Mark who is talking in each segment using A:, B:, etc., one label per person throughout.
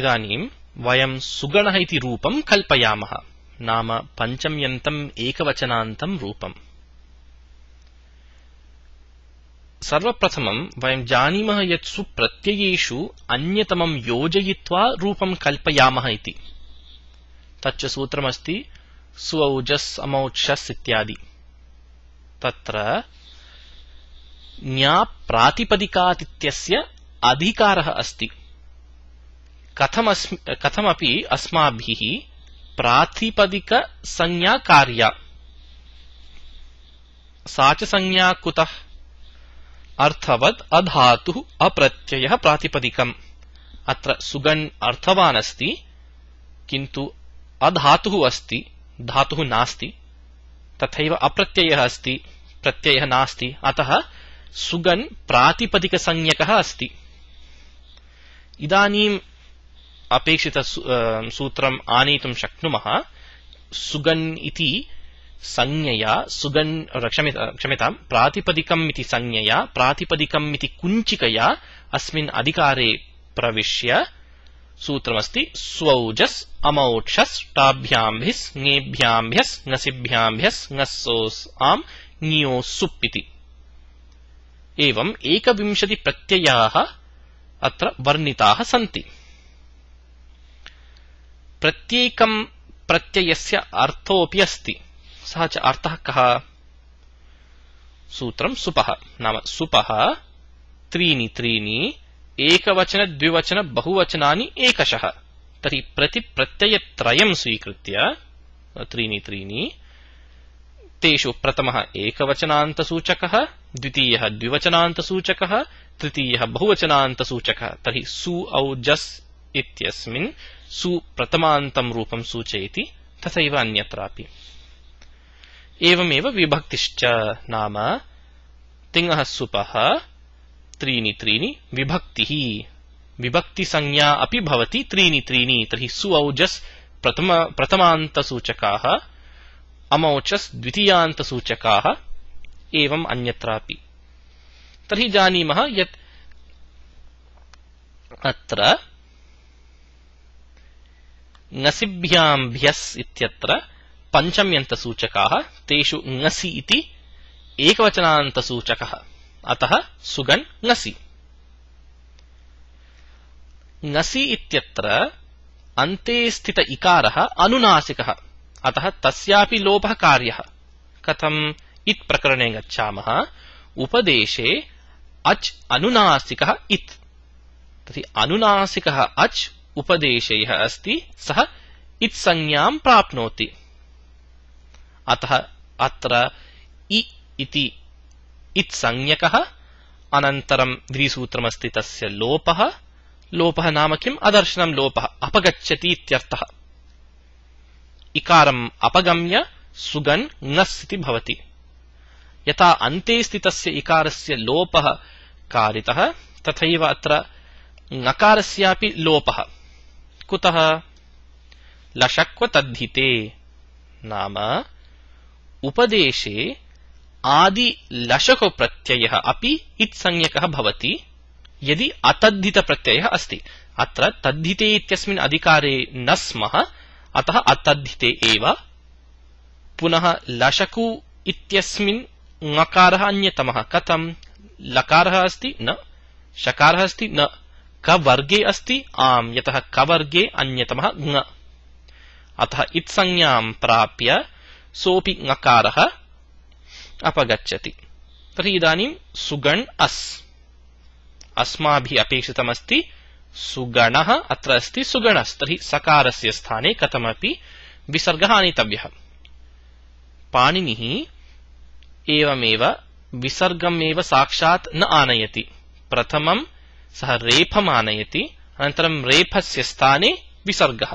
A: इदानीं वयं सुगणः रूपं कल्पयामः नाम पञ्चम्यन्तम् एकवचनान्तं रूपम् सर्वप्रथमं वयं जानीमः यत्सु सुप्रत्ययेषु अन्यतमं योजयित्वा रूपं कल्पयामः इति तच्च सूत्रमस्ति सुऔजस् इत्यादि तत्र ज्ञाप्रातिपदिकात् अधिकारः अस्ति कथमस् कथमपि अस्माभिः प्रातिपदिकसंज्ञा कार्या सा च संज्ञा कुतः अर्थवत् अधातुः अप्रत्ययः प्रातिपदिकम् अत्र सुगन् अर्थवान् अस्ति किन्तु अधातुः अस्ति धातुः नास्ति तथैव अप्रत्ययः अस्ति प्रत्ययः नास्ति अतः सुगन् प्रातिपदिकसंज्ञकः अस्ति इदानीं अपेक्षितसूत्रम् आनेतुं शक्नुमः सुगन् इति संज्ञया सुगन् क्षम्यतां प्रातिपदिकम् संज्ञया प्रातिपदिकम् इति कुञ्चिकया अस्मिन् सूत्रमस्ति स्वौजस् अमौक्षस्टाभ्याम्भिस् ङेभ्याम्भ्यस् ङसिभ्याम्भ्यस् ङस्सोस् आम् ञियोस्सुप् प्रत्येकं प्रत्ययस्य अर्थोऽपि अस्ति सः च अर्थः कः सूत्रं सुपः नाम सुपः त्रीणि त्रीणि एकवचनद्विवचनबहुवचनानि एकशः तर्हि प्रतिप्रत्ययत्रयं स्वीकृत्य त्रीणि त्रीणि तेषु प्रथमः एकवचनान्तसूचकः द्वितीयः द्विवचनान्तसूचकः तृतीयः बहुवचनान्तसूचकः तर्हि सु औ जस् इत्यस्मिन् सु प्रथमान्तं रूपं सूचयति तथैव अन्यत्रापि एवमेव विभक्तिश्च नाम तिङः सुपः त्रीणि त्रीणि विभक्तिः विभक्तिसंज्ञा अपि भवति त्रीणि त्रीणि तर्हि सुऔजस् प्रथम प्रथमान्तसूचकाः अमौचस् द्वितीयान्तसूचकाः एवम् अन्यत्रापि तर्हि जानीमः यत् अत्र ङसिभ्याम्भ्यस् इत्यत्र पञ्चम्यन्तसूचकाः तेषु ङसि इति अतः सुगन् ङसि ङसि इत्यत्र अन्ते स्थित इकारः अनुनासिकः अतः तस्यापि लोपः कार्यः कथम् इत् प्रकरणे गच्छामः उपदेशे अच् अनुनासिकः इत् तर्हि अनुनासिकः अच् उपदेशयः अस्ति सः इत्संज्ञां प्राप्नोति अतः अत्र इ इति इत्संज्ञकः अनन्तरं द्विसूत्रमस्ति तस्य नाम किम् अदर्शनं लोपः अपगच्छति इत्यर्थः अपगम्य सुगन् भवति यथा अन्ते स्थितस्य इकारस्य लोपः कारितः तथैव अत्र ङकारस्यापि लोपः कुतः लशक्व तद्धिते नाम उपदेशे आदि लशक प्रत्ययः अपि इत्संज्ञकः भवति यदि अतद्धित प्रत्ययः अस्ति अत्र तद्धिते न स्मः अतः अतद्धिते लशकु इत्यस्मिन् ङकारः अन्यतमः कथम् न कवर्गे अस्ति आम् यतः कवर्गे अन्यतमः ङ अतः इत्संज्ञां प्राप्य सोऽपि ङकारः अपगच्छति तर्हि इदानीं सुगण् अस् अस्माभिः अपेक्षितमस्ति सुगणः अत्र अस्ति सुगणस् तर्हि सकारस्य स्थाने कथमपि विसर्गः आनेतव्यः पाणिनिः एवमेव विसर्गमेव साक्षात् न आनयति प्रथमं सः रेफम् आनयति अनन्तरं रेफस्य स्थाने विसर्गः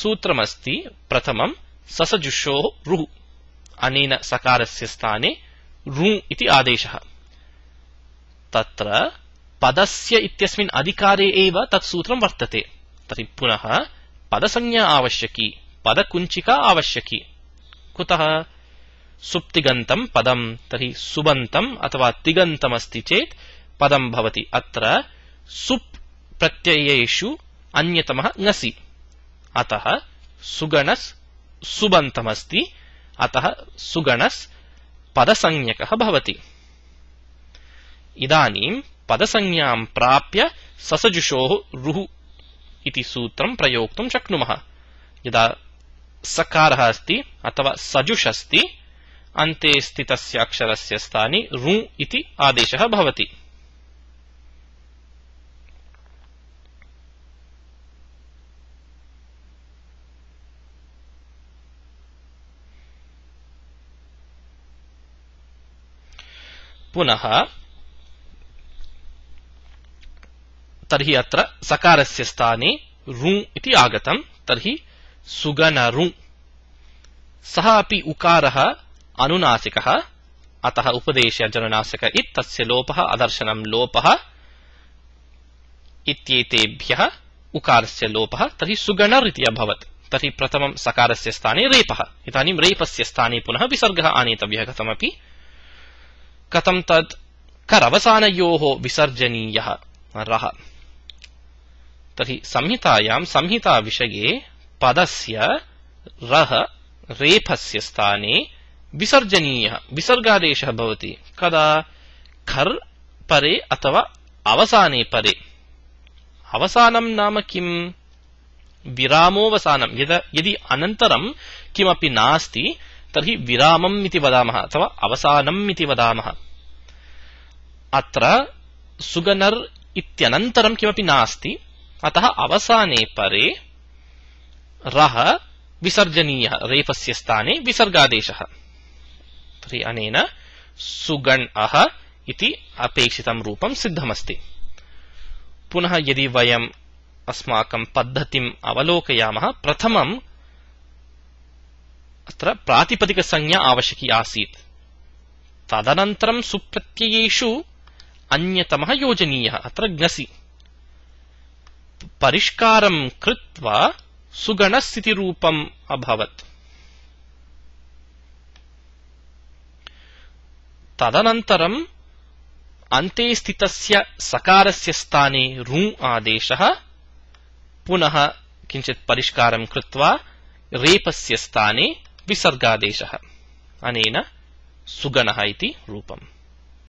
A: सूत्रमस्ति प्रथमं ससजुषोः रु अनेन सकारस्य स्थाने रु इति आदेशः तत्र पदस्य इत्यस्मिन् अधिकारे एव पुनः पदसंज्ञा आवश्यकी पदकुञ्चिका आवश्यकी कुतः सुप्तिगन्तं पदं तर्हि सुबन्तम् अथवा तिगन्तमस्ति चेत् ಅತ್ರ ಸುಪ್ ನಸಿ ಪ್ರತ್ಯಸಿ ಅಸಜುಷೋ ರುತ್ರ ಪ್ರಯೋಕ್ತ ಶಕ್ ಸಕಾರ ಅಸ್ತಿ ಅಥವಾ ಅಸ್ತಿ ಅಂತೆ ಸ್ಥಿತಸಕ್ಷರಸ್ಥೇಶ पुनः तर्हि अत्र सकारस्य स्थाने रु इति आगतं तर्हि सुगणरु सः अपि उकारः अनुनासिकः अतः उपदेशजनुनासिक इत्यस्य लोपः अदर्शनं लोपः इत्येतेभ्यः उकारस्य लोपः तर्हि सुगणर् इति अभवत् तर्हि प्रथमं सकारस्य स्थाने रेपः इदानीं रेपस्य स्थाने पुनः विसर्गः आनेतव्यः कथमपि कथं तत् करवसानयोः विसर्जनीयः रः तर्हि संहितायां संहिताविषये पदस्य रः रेफस्य स्थाने विसर्जनीयः विसर्गादेशः भवति कदा खर् परे अथवा अवसाने परे अवसानं नाम किम् विरामोऽवसानं यदि अनन्तरं किमपि नास्ति तर्हि विरामम् इति वदामः अथवा अवसानम् इति वदामः अत्र सुगनर् इत्यनन्तरं किमपि नास्ति अतः अवसाने परे रः विसर्जनीयः रेफस्य स्थाने विसर्गादेशः तर्हि अनेन सुगण् अः इति अपेक्षितं रूपं सिद्धमस्ति पुनः यदि वयम् अस्माकं पद्धतिम् अवलोकयामः प्रथमं अत्र प्रातिपदिकसंज्ञा आवश्यकी आसीत् तदनन्तरं सुप्रत्ययेषु अन्यतमः योजनीयः अत्र ज्ञसि परिष्कारं कृत्वा सुगणस्थितिरूपम् अभवत् तदनन्तरम् अन्ते स्थितस्य सकारस्य स्थाने ऋ आदेशः पुनः किञ्चित् परिष्कारं कृत्वा रेपस्य स्थाने विसर्गादेशः अनेन सुगणः इति रूपम्